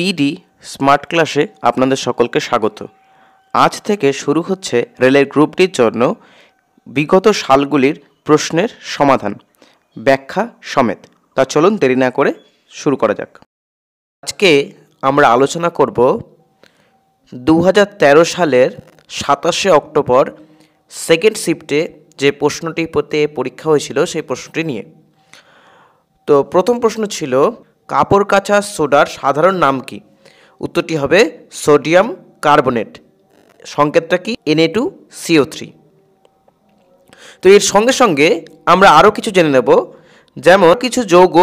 PD smart ক্লাসে আপনাদের সকলকে স্বাগত আজ থেকে শুরু হচ্ছে রেলের গ্রুপটির জন্য বিগত সালগুলির প্রশ্নের সমাধান ব্যাখ্যা সমেত তা চলুন দেরি না করে শুরু করা যাক আজকে আমরা আলোচনা করব দু সালের সাতাশে অক্টোবর সেকেন্ড শিফটে যে প্রশ্নটি পেতে পরীক্ষা হয়েছিল সেই প্রশ্নটি নিয়ে তো প্রথম প্রশ্ন ছিল কাপড় কাচা সোডার সাধারণ নাম কি উত্তরটি হবে সোডিয়াম কার্বনেট সংকেতটা কি এনএ টু সিও থ্রি তো এর সঙ্গে সঙ্গে আমরা আরও কিছু জেনে নেব যেমন কিছু যৌগ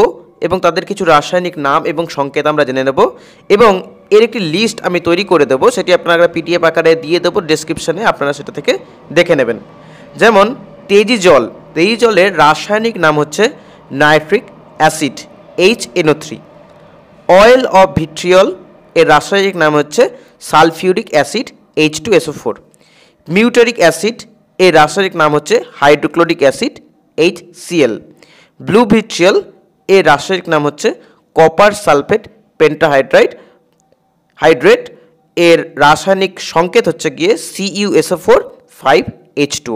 এবং তাদের কিছু রাসায়নিক নাম এবং সংকেত আমরা জেনে নেব এবং এর একটি লিস্ট আমি তৈরি করে দেবো সেটি আপনারা পিটিএফ আকারে দিয়ে দেবো ডিসক্রিপশানে আপনারা সেটা থেকে দেখে নেবেন যেমন তেজি জল তেজি জলের রাসায়নিক নাম হচ্ছে nitric acid HNO3 oil of vitriol এর রাসায়নিক নাম হচ্ছে sulphuric acid H two SO four muriatic acid এর রাসায়নিক নাম হচ্ছে hydrochloric acid H CL blue vitriol এর রাসায়নিক নাম হচ্ছে কপার সালফেট পেন্টাহাইড্রাইড হাইড্রেট এর রাসায়নিক সংকেত হচ্ছে গিয়ে CUSO four five H two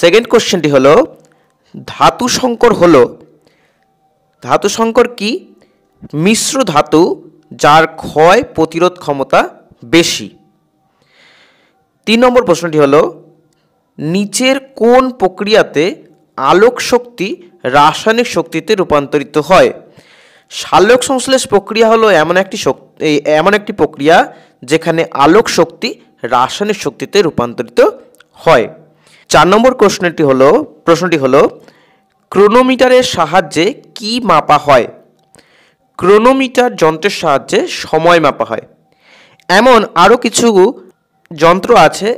second কোশ্চেনটি হলো ধাতু সংকর হলো ধাতু সংকর কি মিশ্র ধাতু যার ক্ষয় প্রতিরোধ ক্ষমতা বেশি তিন নম্বর প্রশ্নটি হলো নিচের কোন প্রক্রিয়াতে আলোক শক্তি রাসায়নিক শক্তিতে রূপান্তরিত হয় সালোক সংশ্লেষ প্রক্রিয়া হলো এমন একটি শক্তি এমন একটি প্রক্রিয়া যেখানে আলোক শক্তি রাসায়নিক শক্তিতে রূপান্তরিত হয় চার নম্বর প্রশ্নটি হলো প্রশ্নটি হলো ক্রোনোমিটারের সাহায্যে কি মাপা হয় ক্রোনোমিটার যন্ত্রের সাহায্যে সময় মাপা হয় এমন আরও কিছু যন্ত্র আছে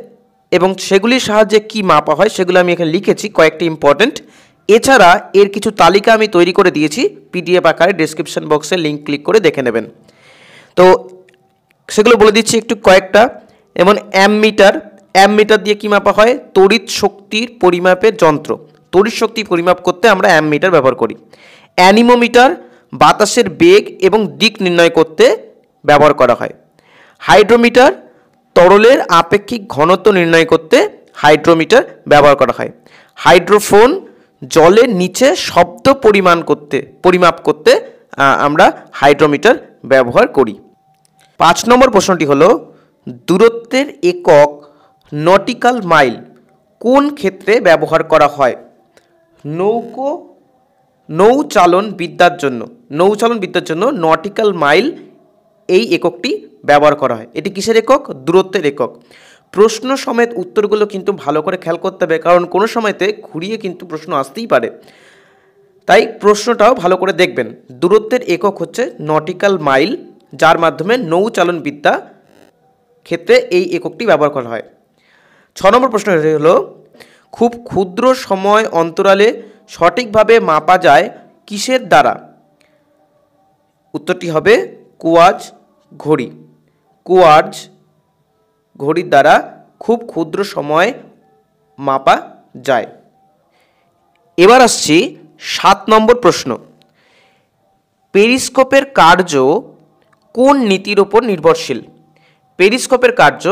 এবং সেগুলির সাহায্যে কি মাপা হয় সেগুলো আমি এখানে লিখেছি কয়েকটি ইম্পর্ট্যান্ট এছাড়া এর কিছু তালিকা আমি তৈরি করে দিয়েছি পিডিএফ আকারে ডিসক্রিপশন বক্সে লিঙ্ক ক্লিক করে দেখে নেবেন তো সেগুলো বলে দিচ্ছি একটু কয়েকটা যেমন অ্যাম মিটার দিয়ে কী মাপা হয় তড়িৎ শক্তির পরিমাপের যন্ত্র শক্তি পরিমাপ করতে আমরা অ্যামমিটার ব্যবহার করি অ্যানিমোমিটার বাতাসের বেগ এবং দিক নির্ণয় করতে ব্যবহার করা হয় হাইড্রোমিটার তরলের আপেক্ষিক ঘনত্ব নির্ণয় করতে হাইড্রোমিটার ব্যবহার করা হয় হাইড্রোফোন জলের নিচে শব্দ পরিমাণ করতে পরিমাপ করতে আমরা হাইড্রোমিটার ব্যবহার করি পাঁচ নম্বর প্রশ্নটি হলো দূরত্বের একক নটিক্যাল মাইল কোন ক্ষেত্রে ব্যবহার করা হয় নৌকো নৌচালন বিদ্যার জন্য নৌচালন বিদ্যার জন্য নটিক্যাল মাইল এই এককটি ব্যবহার করা হয় এটি কিসের একক দূরত্বের একক প্রশ্ন সমেত উত্তরগুলো কিন্তু ভালো করে খেয়াল করতে হবে কারণ কোনো সময়তে ঘুরিয়ে কিন্তু প্রশ্ন আসতেই পারে তাই প্রশ্নটাও ভালো করে দেখবেন দূরত্বের একক হচ্ছে নটিক্যাল মাইল যার মাধ্যমে নৌচালন বিদ্যা ক্ষেত্রে এই এককটি ব্যবহার করা হয় ছ নম্বর প্রশ্ন হলো খুব ক্ষুদ্র সময় অন্তরালে সঠিকভাবে মাপা যায় কিসের দ্বারা উত্তরটি হবে কুয়াজ ঘড়ি কুয়াজ ঘড়ির দ্বারা খুব ক্ষুদ্র সময় মাপা যায় এবার আসছি সাত নম্বর প্রশ্ন পেরিস্কোপের কার্য কোন নীতির ওপর নির্ভরশীল পেরিস্কোপের কার্য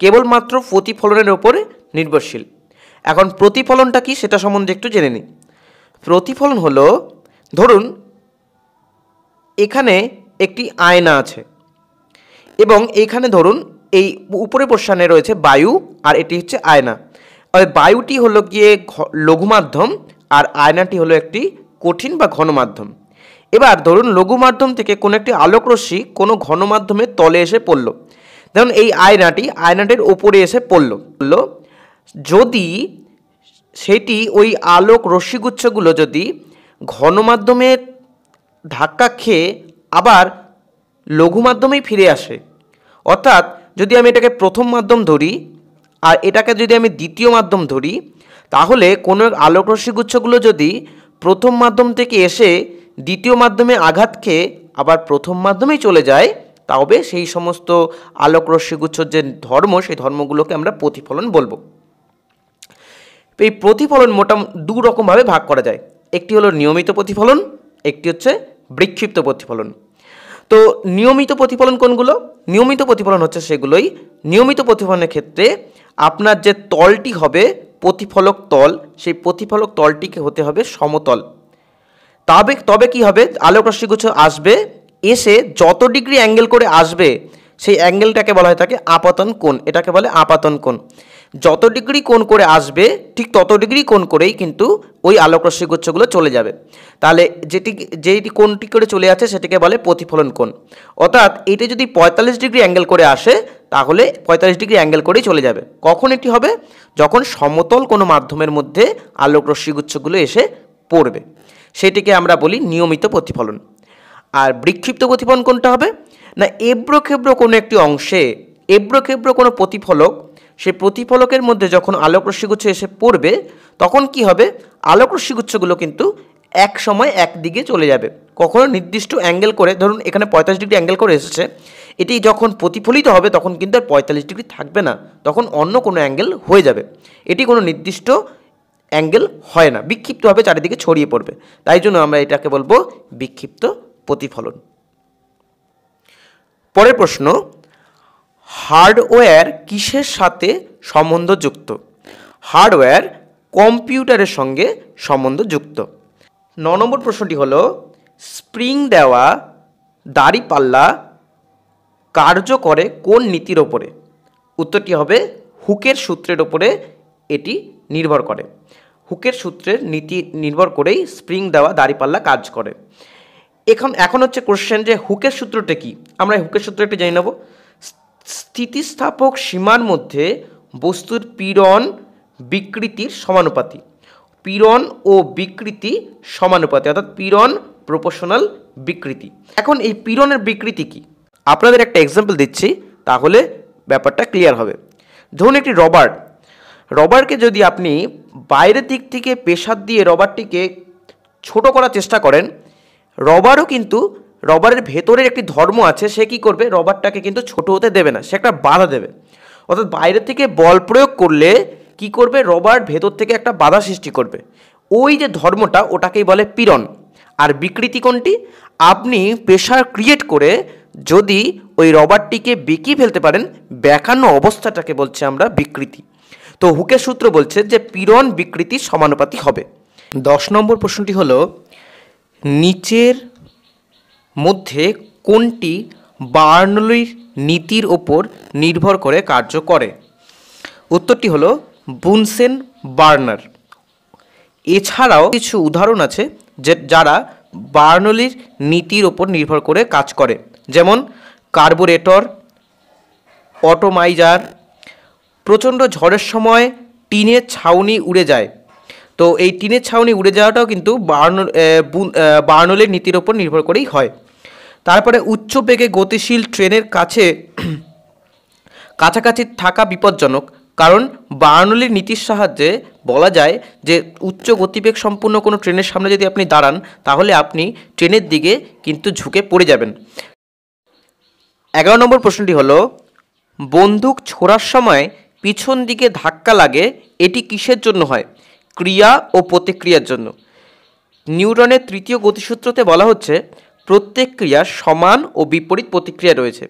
কেবলমাত্র প্রতিফলনের ওপর নির্ভরশীল এখন প্রতিফলনটা কি সেটা সম্বন্ধে একটু জেনে নিই প্রতিফলন হলো ধরুন এখানে একটি আয়না আছে এবং এইখানে ধরুন এই উপরে প্রসানে রয়েছে বায়ু আর এটি হচ্ছে আয়না ওই বায়ুটি হলো গিয়ে লঘু মাধ্যম আর আয়নাটি হলো একটি কঠিন বা ঘন মাধ্যম এবার ধরুন লঘু মাধ্যম থেকে কোনো একটি আলোক রশ্মি কোনো ঘন মাধ্যমে তলে এসে পড়ল ধরুন এই আয়নাটি আয়নাটির ওপরে এসে পড়ল পড়ল যদি সেটি ওই আলোক রশ্মিগুচ্ছগুলো যদি ঘনমাধ্যমের ধাক্কা খেয়ে আবার লঘু মাধ্যমেই ফিরে আসে অর্থাৎ যদি আমি এটাকে প্রথম মাধ্যম ধরি আর এটাকে যদি আমি দ্বিতীয় মাধ্যম ধরি তাহলে কোনো আলোক রশ্মিগুচ্ছগুলো যদি প্রথম মাধ্যম থেকে এসে দ্বিতীয় মাধ্যমে আঘাত খেয়ে আবার প্রথম মাধ্যমেই চলে যায় তবে সেই সমস্ত আলোক রশ্মিগুচ্ছর যে ধর্ম সেই ধর্মগুলোকে আমরা প্রতিফলন বলবো এই প্রতিফলন মোটাম দু রকমভাবে ভাগ করা যায় একটি হলো নিয়মিত প্রতিফলন একটি হচ্ছে বিক্ষিপ্ত প্রতিফলন তো নিয়মিত প্রতিফলন কোনগুলো নিয়মিত প্রতিফলন হচ্ছে সেগুলোই নিয়মিত প্রতিফলনের ক্ষেত্রে আপনার যে তলটি হবে প্রতিফলক তল সেই প্রতিফলক তলটিকে হতে হবে সমতল তবে তবে কি হবে আলোক রশ্মিগুচ্ছ আসবে এসে যত ডিগ্রি অ্যাঙ্গেল করে আসবে সেই অ্যাঙ্গেলটাকে বলা হয় তাকে আপাতন কোণ এটাকে বলে আপাতন কোণ যত ডিগ্রি কোন করে আসবে ঠিক তত ডিগ্রি কোন করেই কিন্তু ওই আলোকরশ্মি গুচ্ছগুলো চলে যাবে তাহলে যেটি যেটি কোনটি করে চলে আছে সেটিকে বলে প্রতিফলন কোণ অর্থাৎ এটি যদি পঁয়তাল্লিশ ডিগ্রি অ্যাঙ্গেল করে আসে তাহলে পঁয়তাল্লিশ ডিগ্রি অ্যাঙ্গেল করেই চলে যাবে কখন এটি হবে যখন সমতল কোনো মাধ্যমের মধ্যে আলোকরশ্মি গুচ্ছগুলো এসে পড়বে সেটিকে আমরা বলি নিয়মিত প্রতিফলন আর বিক্ষিপ্ত প্রতিফলন কোনটা হবে না এব্রো ক্ষেব্র কোনো একটি অংশে এব্রো ক্ষেব্র কোনো প্রতিফলক সে প্রতিফলকের মধ্যে যখন আলোক রশ্মিগুচ্ছ এসে পড়বে তখন কি হবে আলোক রশ্মিগুচ্ছগুলো কিন্তু এক সময় একদিকে চলে যাবে কখনো নির্দিষ্ট অ্যাঙ্গেল করে ধরুন এখানে পঁয়তাল্লিশ ডিগ্রি অ্যাঙ্গেল করে এসেছে এটি যখন প্রতিফলিত হবে তখন কিন্তু আর পঁয়তাল্লিশ ডিগ্রি থাকবে না তখন অন্য কোনো অ্যাঙ্গেল হয়ে যাবে এটি কোনো নির্দিষ্ট অ্যাঙ্গেল হয় না বিক্ষিপ্তভাবে চারিদিকে ছড়িয়ে পড়বে তাই জন্য আমরা এটাকে বলবো বিক্ষিপ্ত প্রতিফলন পরের প্রশ্ন হার্ডওয়্যার কিসের সাথে সম্বন্ধযুক্ত হার্ডওয়্যার কম্পিউটারের সঙ্গে সম্বন্ধযুক্ত ন নম্বর প্রশ্নটি হল স্প্রিং দেওয়া দাড়িপাল্লা কার্য করে কোন নীতির ওপরে উত্তরটি হবে হুকের সূত্রের ওপরে এটি নির্ভর করে হুকের সূত্রের নীতি নির্ভর করেই স্প্রিং দেওয়া দাড়িপাল্লা কাজ করে এখন এখন হচ্ছে কোশ্চেন যে হুকের সূত্রটা কি আমরা হুকের সূত্র একটু জেনে নেবো স্থিতিস্থাপক সীমার মধ্যে বস্তুর পীড়ন বিকৃতির সমানুপাতি পীড়ন ও বিকৃতি সমানুপাতি অর্থাৎ পীড়ন প্রপোশনাল বিকৃতি এখন এই পীড়নের বিকৃতি কি আপনাদের একটা এক্সাম্পল দিচ্ছি তাহলে ব্যাপারটা ক্লিয়ার হবে ধরুন একটি রবার রবারকে যদি আপনি বাইরের দিক থেকে পেশার দিয়ে রবারটিকে ছোট করার চেষ্টা করেন রবারও কিন্তু রবারের ভেতরের একটি ধর্ম আছে সে কি করবে রবারটাকে কিন্তু ছোট হতে দেবে না সে একটা বাধা দেবে অর্থাৎ বাইরে থেকে বল প্রয়োগ করলে কি করবে রবার ভেতর থেকে একটা বাধা সৃষ্টি করবে ওই যে ধর্মটা ওটাকেই বলে পীড়ন আর বিকৃতি কোনটি আপনি প্রেশার ক্রিয়েট করে যদি ওই রবারটিকে বিকিয়ে ফেলতে পারেন ব্যাকান্ন অবস্থাটাকে বলছে আমরা বিকৃতি তো হুকের সূত্র বলছে যে পীড়ন বিকৃতি সমানুপাতি হবে দশ নম্বর প্রশ্নটি হলো নিচের মধ্যে কোনটি বার্নলির নীতির ওপর নির্ভর করে কার্য করে উত্তরটি হলো বুনসেন বার্নার এছাড়াও কিছু উদাহরণ আছে যে যারা বার্নলির নীতির ওপর নির্ভর করে কাজ করে যেমন কার্বোরেটর অটোমাইজার প্রচণ্ড ঝড়ের সময় টিনের ছাউনি উড়ে যায় তো এই টিনের ছাউনি উড়ে যাওয়াটাও কিন্তু বার্ন বার্নলের নীতির ওপর নির্ভর করেই হয় তারপরে উচ্চ বেগে গতিশীল ট্রেনের কাছে কাছাকাছি থাকা বিপজ্জনক কারণ বার্নলির নীতির সাহায্যে বলা যায় যে উচ্চ গতিবেগ সম্পূর্ণ কোনো ট্রেনের সামনে যদি আপনি দাঁড়ান তাহলে আপনি ট্রেনের দিকে কিন্তু ঝুঁকে পড়ে যাবেন এগারো নম্বর প্রশ্নটি হলো বন্দুক ছোড়ার সময় পিছন দিকে ধাক্কা লাগে এটি কিসের জন্য হয় ক্রিয়া ও প্রতিক্রিয়ার জন্য নিউটনের তৃতীয় গতিসূত্রতে বলা হচ্ছে প্রত্যেক ক্রিয়ার সমান ও বিপরীত প্রতিক্রিয়া রয়েছে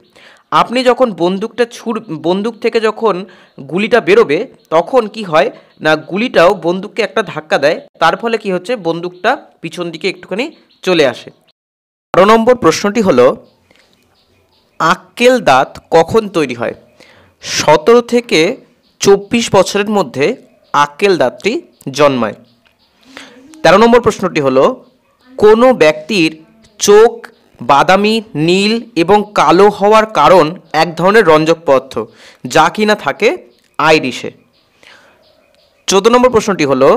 আপনি যখন বন্দুকটা ছুর বন্দুক থেকে যখন গুলিটা বেরোবে তখন কি হয় না গুলিটাও বন্দুককে একটা ধাক্কা দেয় তার ফলে কি হচ্ছে বন্দুকটা পিছন দিকে একটুখানি চলে আসে বারো নম্বর প্রশ্নটি হলো আক্কেল দাঁত কখন তৈরি হয় সতেরো থেকে চব্বিশ বছরের মধ্যে আক্কেল দাঁতটি জন্মায় তেরো নম্বর প্রশ্নটি হলো কোনো ব্যক্তির চোখ বাদামি নীল এবং কালো হওয়ার কারণ এক ধরনের রঞ্জক পদার্থ যা না থাকে আইরিশে চোদ্দ নম্বর প্রশ্নটি হলো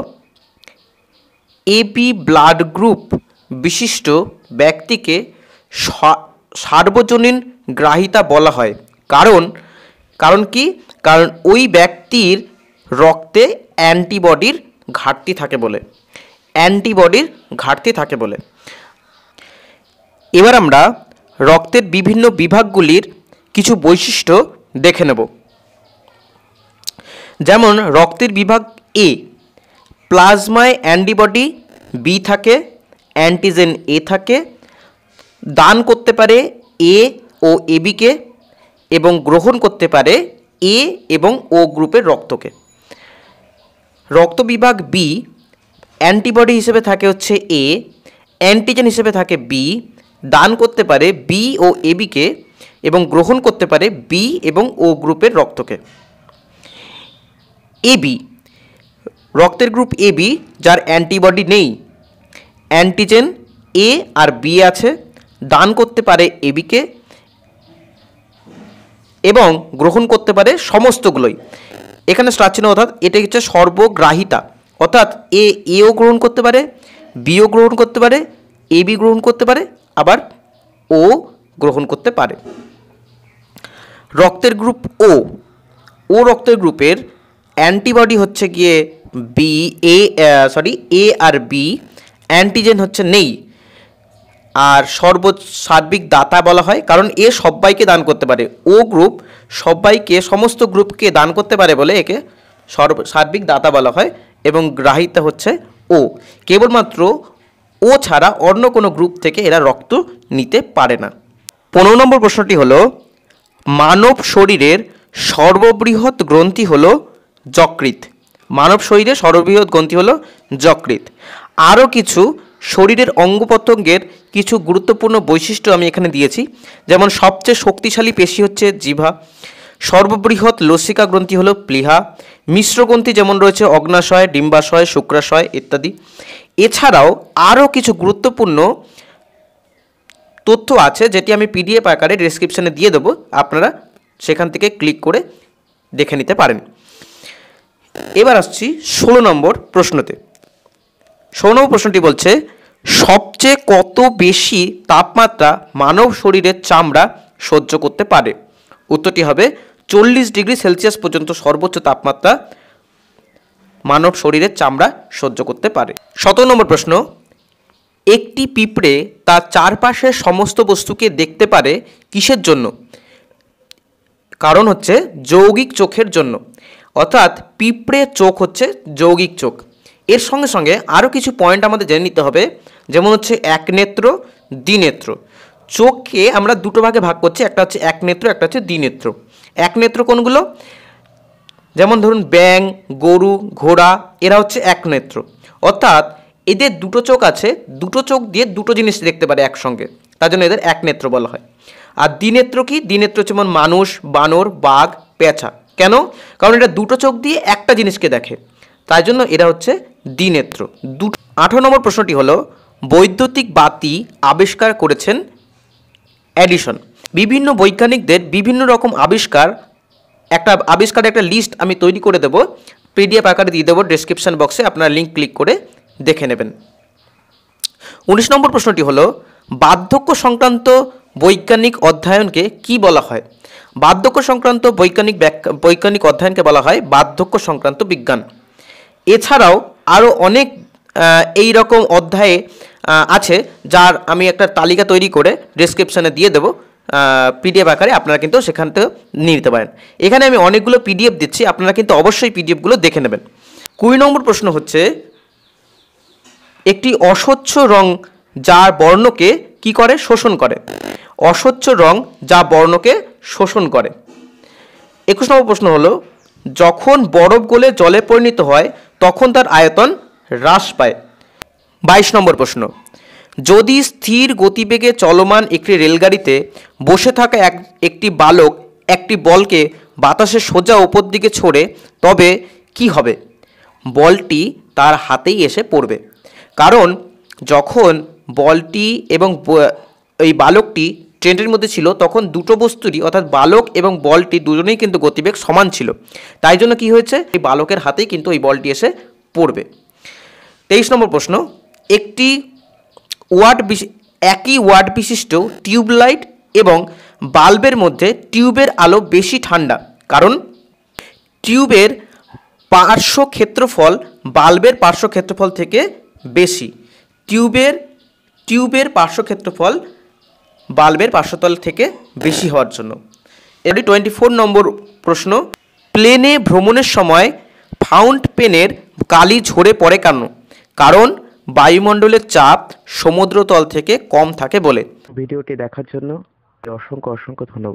এবি ব্লাড গ্রুপ বিশিষ্ট ব্যক্তিকে সার্বজনীন গ্রাহিতা বলা হয় কারণ কারণ কি কারণ ওই ব্যক্তির রক্তে অ্যান্টিবডির ঘাটতি থাকে বলে অ্যান্টিবডির ঘাটতি থাকে বলে এবার আমরা রক্তের বিভিন্ন বিভাগগুলির কিছু বৈশিষ্ট্য দেখে নেব যেমন রক্তের বিভাগ এ প্লাজমায় অ্যান্টিবডি বি থাকে অ্যান্টিজেন এ থাকে দান করতে পারে এ ও এবিকে এবং গ্রহণ করতে পারে এ এবং ও গ্রুপের রক্তকে রক্ত বিভাগ বি অ্যান্টিবডি হিসেবে থাকে হচ্ছে এ অ্যান্টিজেন হিসেবে থাকে বি দান করতে পারে বি ও এবিকে এবং গ্রহণ করতে পারে বি এবং ও গ্রুপের রক্তকে এবি রক্তের গ্রুপ এবি যার অ্যান্টিবডি নেই অ্যান্টিজেন এ আর বি আছে দান করতে পারে এবিকে এবং গ্রহণ করতে পারে সমস্তগুলোই এখানে স্টার অর্থাৎ এটা হচ্ছে সর্বগ্রাহিতা অর্থাৎ এ এও গ্রহণ করতে পারে বিও গ্রহণ করতে পারে এবি গ্রহণ করতে পারে আবার ও গ্রহণ করতে পারে রক্তের গ্রুপ ও ও রক্তের গ্রুপের অ্যান্টিবডি হচ্ছে গিয়ে বি এ সরি এ আর বি অ্যান্টিজেন হচ্ছে নেই আর সর্ব সার্বিক দাতা বলা হয় কারণ এ সবাইকে দান করতে পারে ও গ্রুপ সবাইকে সমস্ত গ্রুপকে দান করতে পারে বলে একে সর্ব সার্বিক দাতা বলা হয় এবং গ্রাহিতা হচ্ছে ও কেবলমাত্র ও ছাড়া অন্য কোনো গ্রুপ থেকে এরা রক্ত নিতে পারে না পনেরো নম্বর প্রশ্নটি হলো মানব শরীরের সর্ববৃহৎ গ্রন্থি হলো যকৃত মানব শরীরে সর্ববৃহৎ গ্রন্থি হলো যকৃত আরও কিছু শরীরের অঙ্গ প্রত্যঙ্গের কিছু গুরুত্বপূর্ণ বৈশিষ্ট্য আমি এখানে দিয়েছি যেমন সবচেয়ে শক্তিশালী পেশি হচ্ছে জিভা সর্ববৃহৎ লসিকা গ্রন্থি হল প্লিহা মিশ্র গ্রন্থি যেমন রয়েছে অগ্নাশয় ডিম্বাশয় শুক্রাশয় ইত্যাদি এছাড়াও আরও কিছু গুরুত্বপূর্ণ তথ্য আছে যেটি আমি পিডিএফ আকারে ডিসক্রিপশানে দিয়ে দেবো আপনারা সেখান থেকে ক্লিক করে দেখে নিতে পারেন এবার আসছি ষোলো নম্বর প্রশ্নতে ষোলো নম্বর প্রশ্নটি বলছে সবচেয়ে কত বেশি তাপমাত্রা মানব শরীরের চামড়া সহ্য করতে পারে উত্তরটি হবে চল্লিশ ডিগ্রি সেলসিয়াস পর্যন্ত সর্বোচ্চ তাপমাত্রা মানব শরীরের চামড়া সহ্য করতে পারে সতেরো নম্বর প্রশ্ন একটি পিঁপড়ে তার চারপাশের সমস্ত বস্তুকে দেখতে পারে কিসের জন্য কারণ হচ্ছে যৌগিক চোখের জন্য অর্থাৎ পিঁপড়ে চোখ হচ্ছে যৌগিক চোখ এর সঙ্গে সঙ্গে আরও কিছু পয়েন্ট আমাদের জেনে নিতে হবে যেমন হচ্ছে এক নেত্র দ্বিনেত্র চোখকে আমরা দুটো ভাগে ভাগ করছি একটা হচ্ছে এক নেত্র একটা হচ্ছে দ্বিনেত্র এক নেত্র কোনগুলো যেমন ধরুন ব্যাং গরু ঘোড়া এরা হচ্ছে এক নেত্র অর্থাৎ এদের দুটো চোখ আছে দুটো চোখ দিয়ে দুটো জিনিস দেখতে পারে একসঙ্গে তার জন্য এদের এক নেত্র বলা হয় আর দ্বিনেত্র কি দ্বিনেত্র যেমন মানুষ বানর বাঘ পেঁচা কেন কারণ এটা দুটো চোখ দিয়ে একটা জিনিসকে দেখে তাই জন্য এরা হচ্ছে দ্বিনেত্র দু আঠারো নম্বর প্রশ্নটি হলো বৈদ্যুতিক বাতি আবিষ্কার করেছেন অ্যাডিশন বিভিন্ন বৈজ্ঞানিকদের বিভিন্ন রকম আবিষ্কার একটা আবিষ্কারের একটা লিস্ট আমি তৈরি করে দেবো পিডিএফ আকারে দিয়ে দেবো ডিসক্রিপশান বক্সে আপনারা লিঙ্ক ক্লিক করে দেখে নেবেন উনিশ নম্বর প্রশ্নটি হলো বার্ধক্য সংক্রান্ত বৈজ্ঞানিক অধ্যয়নকে কি বলা হয় বার্ধক্য সংক্রান্ত বৈজ্ঞানিক বৈজ্ঞানিক অধ্যয়নকে বলা হয় বার্ধক্য সংক্রান্ত বিজ্ঞান এছাড়াও আরও অনেক এই রকম অধ্যায়ে আছে যার আমি একটা তালিকা তৈরি করে ডিসক্রিপশানে দিয়ে দেবো পিডিএফ আকারে আপনারা কিন্তু সেখান থেকে নিয়ে নিতে পারেন এখানে আমি অনেকগুলো পিডিএফ দিচ্ছি আপনারা কিন্তু অবশ্যই পিডিএফগুলো দেখে নেবেন কুড়ি নম্বর প্রশ্ন হচ্ছে একটি অস্বচ্ছ রং যার বর্ণকে কি করে শোষণ করে অস্বচ্ছ রং যা বর্ণকে শোষণ করে একুশ নম্বর প্রশ্ন হলো যখন বরফ গলে জলে পরিণত হয় তখন তার আয়তন হ্রাস পায় বাইশ নম্বর প্রশ্ন যদি স্থির গতিবেগে চলমান একটি রেলগাড়িতে বসে থাকা এক একটি বালক একটি বলকে বাতাসে সোজা ওপর দিকে ছোড়ে তবে কি হবে বলটি তার হাতেই এসে পড়বে কারণ যখন বলটি এবং এই বালকটি ট্রেনের মধ্যে ছিল তখন দুটো বস্তুরই অর্থাৎ বালক এবং বলটি দুজনেই কিন্তু গতিবেগ সমান ছিল তাই জন্য কি হয়েছে এই বালকের হাতেই কিন্তু ওই বলটি এসে পড়বে তেইশ নম্বর প্রশ্ন একটি ওয়াট একই ওয়াট বিশিষ্ট টিউবলাইট এবং বাল্বের মধ্যে টিউবের আলো বেশি ঠান্ডা কারণ টিউবের পার্শ্ব ক্ষেত্রফল বাল্বের পার্শ্ব ক্ষেত্রফল থেকে বেশি টিউবের টিউবের পার্শ্ব ক্ষেত্রফল বাল্বের পার্শ্বতল থেকে বেশি হওয়ার জন্য এটি টোয়েন্টি ফোর নম্বর প্রশ্ন প্লেনে ভ্রমণের সময় ফাউন্ট পেনের কালি ঝরে পড়ে কেন কারণ বায়ুমণ্ডলের চাপ সমুদ্রতল থেকে কম থাকে বলে ভিডিওটি দেখার জন্য অসংখ্য অসংখ্য ধন্যবাদ